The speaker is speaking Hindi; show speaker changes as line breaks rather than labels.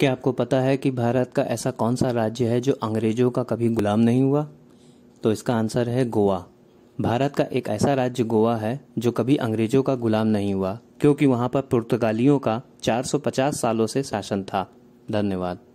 क्या आपको पता है कि भारत का ऐसा कौन सा राज्य है जो अंग्रेजों का कभी गुलाम नहीं हुआ तो इसका आंसर है गोवा भारत का एक ऐसा राज्य गोवा है जो कभी अंग्रेजों का गुलाम नहीं हुआ क्योंकि वहां पर पुर्तगालियों का 450 सालों से शासन था धन्यवाद